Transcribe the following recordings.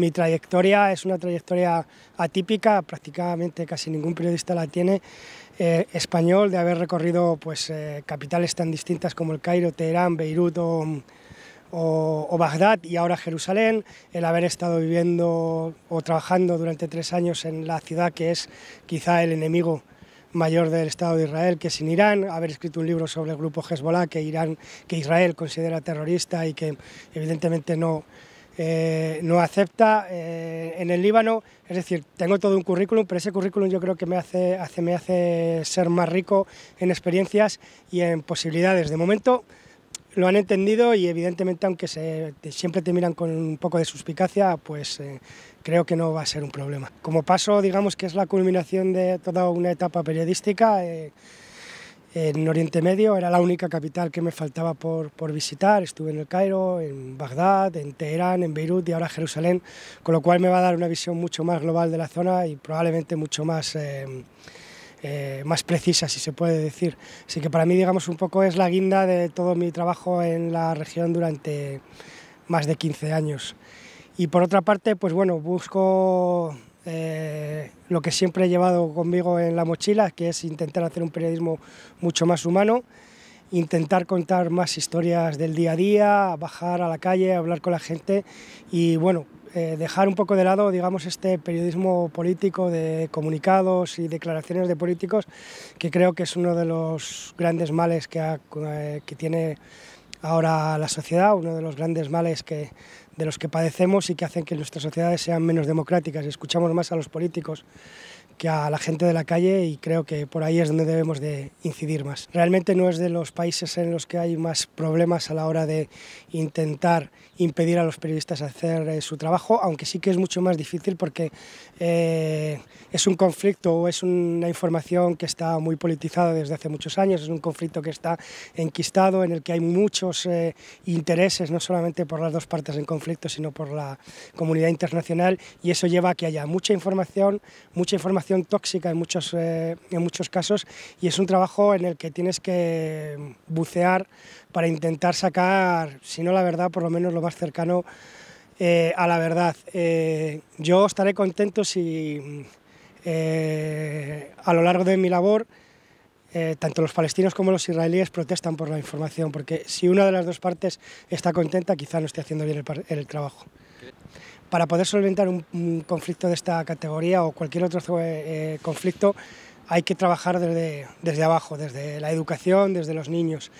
Mi trayectoria es una trayectoria atípica, prácticamente casi ningún periodista la tiene, eh, español, de haber recorrido pues, eh, capitales tan distintas como el Cairo, Teherán, Beirut o, Bagdad y ahora Jerusalén, el haber estado viviendo o trabajando durante tres años en la ciudad que es quizá el enemigo mayor del Estado de Israel, que es Irán, haber escrito un libro sobre el grupo Hezbollah que, Irán, que Israel considera terrorista y que evidentemente no, eh, ...no acepta eh, en el Líbano, es decir, tengo todo un currículum, pero ese currículum yo creo que me hace, hace, me hace ser más rico en experiencias y en posibilidades. De momento lo han entendido y evidentemente aunque siempre te miran con un poco de suspicacia, pues eh, creo que no va a ser un problema. Como paso, digamos que es la culminación de toda una etapa periodística en Oriente Medio, era la única capital que me faltaba por, por, visitar. Estuve en el Cairo, en Bagdad, en Teherán, en Beirut y ahora Jerusalén, con lo cual me va a dar una visión mucho más global de la zona y probablemente mucho más, eh, eh, más precisa, si se puede decir. Así que para mí, digamos, un poco es la guinda de todo mi trabajo en la región durante más de 15 años. Y por otra parte, pues bueno, busco eh, lo que siempre he llevado conmigo en la mochila, que es intentar hacer un periodismo mucho más humano, intentar contar más historias del día a día, bajar a la calle, hablar con la gente y bueno, eh, dejar un poco de lado, digamos, este periodismo político de comunicados y declaraciones de políticos, que creo que es uno de los grandes males que eh, tiene ahora la sociedad, uno de los grandes males que, de los que padecemos y que hacen que nuestras sociedades sean menos democráticas. Escuchamos más a los políticos que a la gente de la calle y creo que por ahí es donde debemos de incidir más. Realmente no es de los países en los que hay más problemas a la hora de intentar impedir a los periodistas hacer eh, su trabajo, aunque sí que es mucho más difícil porque eh, es un conflicto o es una información que está muy politizada desde hace muchos años, es un conflicto que está enquistado, en el que hay mucho eh, intereses, no solamente por las dos partes en conflicto, sino por la comunidad internacional, y eso lleva a que haya mucha información, mucha información tóxica en muchos, eh, en muchos casos, y es un trabajo en el que tienes que bucear para intentar sacar, si no la verdad, por lo menos lo más cercano eh, a la verdad. yo estaré contento si a lo largo de mi labor eh, tanto los palestinos como los israelíes protestan por la información, porque si una de las dos partes está contenta, quizá no esté haciendo bien el, trabajo. Para poder solventar un, conflicto de esta categoría o cualquier otro eh, eh, conflicto, hay que trabajar desde, abajo, desde la educación, desde los niños.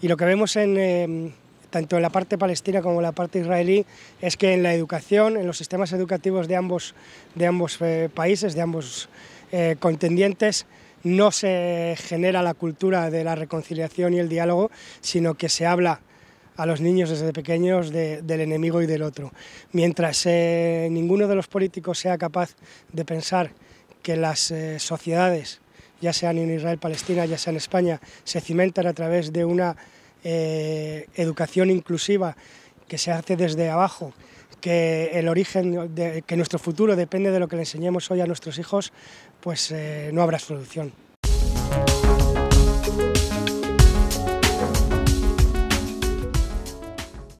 Y lo que vemos em, tanto en la parte palestina como en la parte israelí es que en la educación, en los sistemas educativos de ambos, países, de ambos contendientes, no se genera la cultura de la reconciliación y el diálogo, sino que se habla a los niños desde pequeños del enemigo y del otro. Mientras eh, ninguno de los políticos sea capaz de pensar que las eh, sociedades, ya sean en Israel, Palestina, ya sea en España, se cimentan a través de una eh, educación inclusiva que se hace desde abajo, que el origen, de, que nuestro futuro depende de lo que le enseñemos hoy a nuestros hijos, pues eh, no habrá solución.